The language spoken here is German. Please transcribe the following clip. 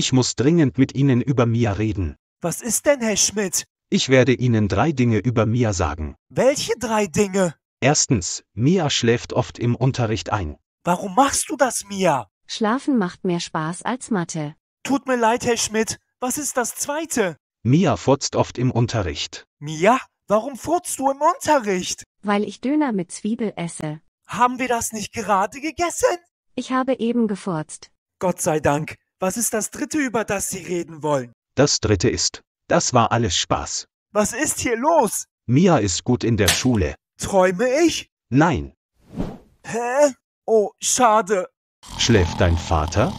Ich muss dringend mit Ihnen über Mia reden. Was ist denn, Herr Schmidt? Ich werde Ihnen drei Dinge über Mia sagen. Welche drei Dinge? Erstens, Mia schläft oft im Unterricht ein. Warum machst du das, Mia? Schlafen macht mehr Spaß als Mathe. Tut mir leid, Herr Schmidt. Was ist das zweite? Mia furzt oft im Unterricht. Mia, warum furzt du im Unterricht? Weil ich Döner mit Zwiebel esse. Haben wir das nicht gerade gegessen? Ich habe eben gefurzt. Gott sei Dank. Was ist das Dritte, über das Sie reden wollen? Das Dritte ist. Das war alles Spaß. Was ist hier los? Mia ist gut in der Schule. Träume ich? Nein. Hä? Oh, schade. Schläft dein Vater?